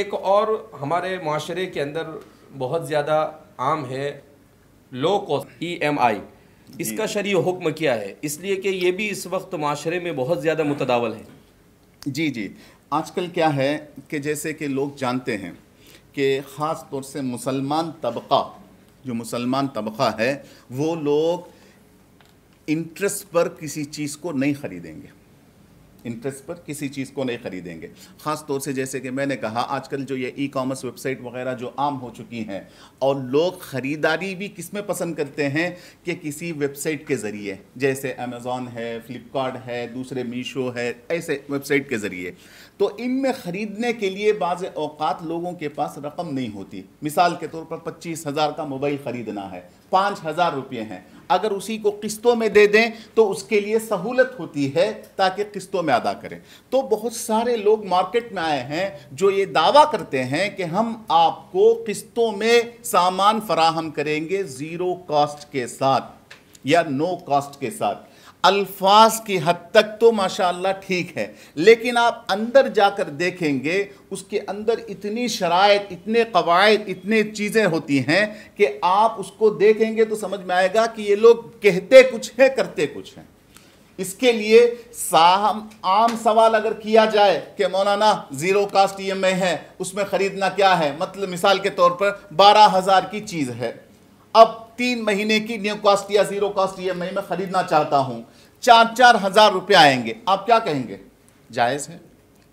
एक और हमारे माशरे के अंदर बहुत ज़्यादा आम है लो कॉस्ट ई एम आई इसका शरी हुक्म किया है इसलिए कि ये भी इस वक्त माशरे में बहुत ज़्यादा मुतदावल है जी जी आजकल क्या है कि जैसे कि लोग जानते हैं कि ख़ास तौर से मुसलमान तबका जो मुसलमान तबका है वो लोग इंटरेस्ट पर किसी चीज़ को नहीं ख़रीदेंगे इंटरेस्ट पर किसी चीज़ को नहीं खरीदेंगे ख़ास तौर से जैसे कि मैंने कहा आजकल जो ये ई कॉमर्स वेबसाइट वगैरह जो आम हो चुकी हैं और लोग ख़रीदारी भी किस में पसंद करते हैं कि किसी वेबसाइट के ज़रिए जैसे अमेज़ॉन है फ्लिपकार्ट है दूसरे मीशो है ऐसे वेबसाइट के ज़रिए तो इनमें ख़रीदने के लिए बाज़ अवकात लोगों के पास रकम नहीं होती मिसाल के तौर पर पच्चीस हज़ार का मोबाइल ख़रीदना है पाँच हज़ार रुपये हैं अगर उसी को किस्तों में दे दें तो उसके लिए सहूलत होती है ताकि किस्तों में अदा करें तो बहुत सारे लोग मार्केट में आए हैं जो ये दावा करते हैं कि हम आपको किस्तों में सामान फराहम करेंगे ज़ीरो कास्ट के साथ या नो कास्ट के साथ अल्फाज की हद तक तो माशाल्लाह ठीक है लेकिन आप अंदर जाकर देखेंगे उसके अंदर इतनी शराय इतने कवायद इतने चीज़ें होती हैं कि आप उसको देखेंगे तो समझ में आएगा कि ये लोग कहते कुछ हैं करते कुछ हैं इसके लिए साहम आम सवाल अगर किया जाए कि मौलाना ज़ीरो कास्ट ई एम है उसमें ख़रीदना क्या है मतलब मिसाल के तौर पर बारह हज़ार की चीज़ है अब तीन महीने की न्यू कॉस्ट या जीरो कॉस्ट ई में खरीदना चाहता हूं चार चार हज़ार रुपये आएंगे आप क्या कहेंगे जायज़ है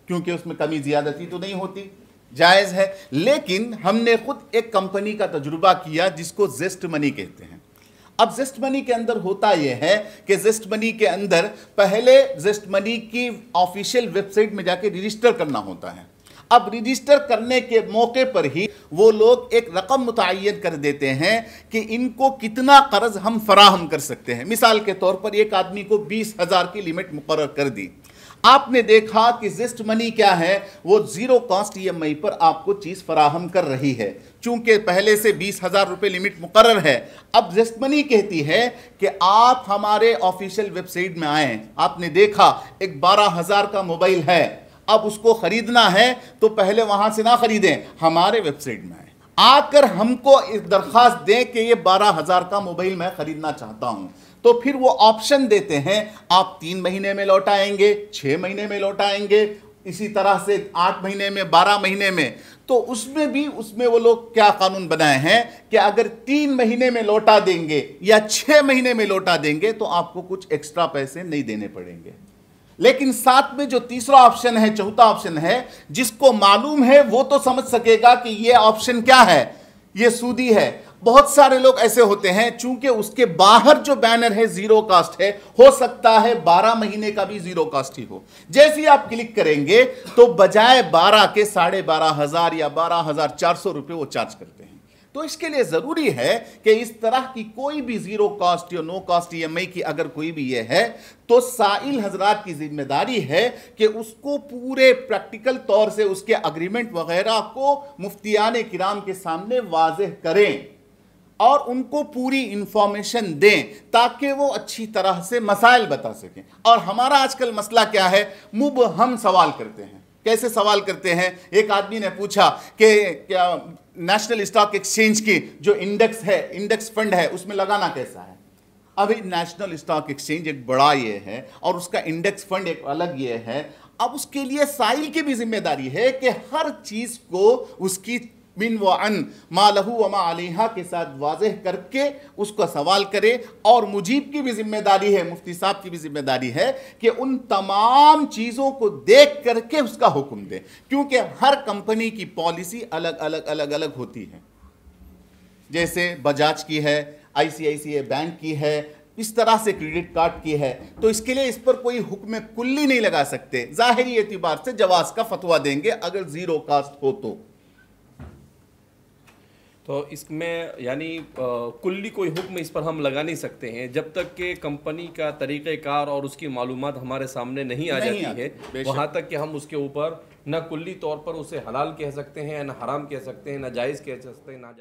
क्योंकि उसमें कमी ज़्यादती तो नहीं होती जायज़ है लेकिन हमने खुद एक कंपनी का तजुर्बा किया जिसको जेस्ट मनी कहते हैं अब जेस्ट मनी के अंदर होता यह है कि जेस्ट मनी के अंदर पहले जेस्ट मनी की ऑफिशियल वेबसाइट में जाके रजिस्टर करना होता है अब रजिस्टर करने के मौके पर ही वो लोग एक रकम मुतन कर देते हैं कि इनको कितना कर्ज हम फराहम कर सकते हैं मिसाल के तौर पर एक आदमी को बीस हज़ार की लिमिट मुकर कर दी आपने देखा कि जिस्ट मनी क्या है वो ज़ीरो कॉस्ट ई पर आपको चीज़ फराहम कर रही है चूंकि पहले से बीस हज़ार रुपए लिमिट मुकर है अब जिस्ट मनी कहती है कि आप हमारे ऑफिशियल वेबसाइट में आए आपने देखा एक बारह हज़ार का मोबाइल है अब उसको खरीदना है तो पहले वहां से ना खरीदें हमारे वेबसाइट में आए आकर हमको इस दरखास्त दें कि ये बारह हज़ार का मोबाइल मैं ख़रीदना चाहता हूं तो फिर वो ऑप्शन देते हैं आप तीन महीने में लौटाएंगे छह महीने में लौटाएंगे इसी तरह से आठ महीने में बारह महीने में तो उसमें भी उसमें वो लोग क्या कानून बनाए हैं कि अगर तीन महीने में लौटा देंगे या छह महीने में लौटा देंगे तो आपको कुछ एक्स्ट्रा पैसे नहीं देने पड़ेंगे लेकिन साथ में जो तीसरा ऑप्शन है चौथा ऑप्शन है जिसको मालूम है वो तो समझ सकेगा कि ये ऑप्शन क्या है ये सूदी है बहुत सारे लोग ऐसे होते हैं चूंकि उसके बाहर जो बैनर है जीरो कास्ट है हो सकता है 12 महीने का भी जीरो कास्ट ही हो जैसे ही आप क्लिक करेंगे तो बजाय 12 के साढ़े बारह हजार या बारह हजार चार सौ रुपए वो चार्ज करते हैं तो इसके लिए ज़रूरी है कि इस तरह की कोई भी ज़ीरो कॉस्ट या नो कॉस्ट ई की अगर कोई भी ये है तो साइल हजरात की जिम्मेदारी है कि उसको पूरे प्रैक्टिकल तौर से उसके अग्रीमेंट वगैरह को मुफ्तियाने किराम के सामने वाजह करें और उनको पूरी इंफॉर्मेशन दें ताकि वो अच्छी तरह से मसाइल बता सकें और हमारा आजकल मसला क्या है मुब हम सवाल करते हैं कैसे सवाल करते हैं एक आदमी ने पूछा कि क्या नेशनल स्टॉक एक्सचेंज के जो इंडेक्स है इंडेक्स फंड है उसमें लगाना कैसा है अभी नेशनल स्टॉक एक्सचेंज एक बड़ा ये है और उसका इंडेक्स फंड एक अलग ये है अब उसके लिए साइल की भी जिम्मेदारी है कि हर चीज को उसकी मिन व अन मा लहू व मा आलिहा के साथ वाजह करके उसका सवाल करे और मुजीब की भी जिम्मेदारी है मुफ्ती साहब की भी जिम्मेदारी है कि उन तमाम चीज़ों को देख करके उसका हुक्म दें क्योंकि हर कंपनी की पॉलिसी अलग अलग अलग अलग होती है जैसे बजाज की है आईसीआईसीआई बैंक की है इस तरह से क्रेडिट कार्ड की है तो इसके लिए इस पर कोई हुक्म कुल्ली नहीं लगा सकते ज़ाहरी एतबार से जवाब का फतवा देंगे अगर ज़ीरो कास्ट हो तो तो इसमें यानी कुल्ली कोई हुक्म इस पर हम लगा नहीं सकते हैं जब तक कि कंपनी का तरीक़ार और उसकी मालूम हमारे सामने नहीं आ नहीं जाती है वहाँ तक कि हम उसके ऊपर ना कुल्ली तौर पर उसे हलाल कह सकते हैं ना हराम कह सकते हैं ना जायज़ कह सकते हैं ना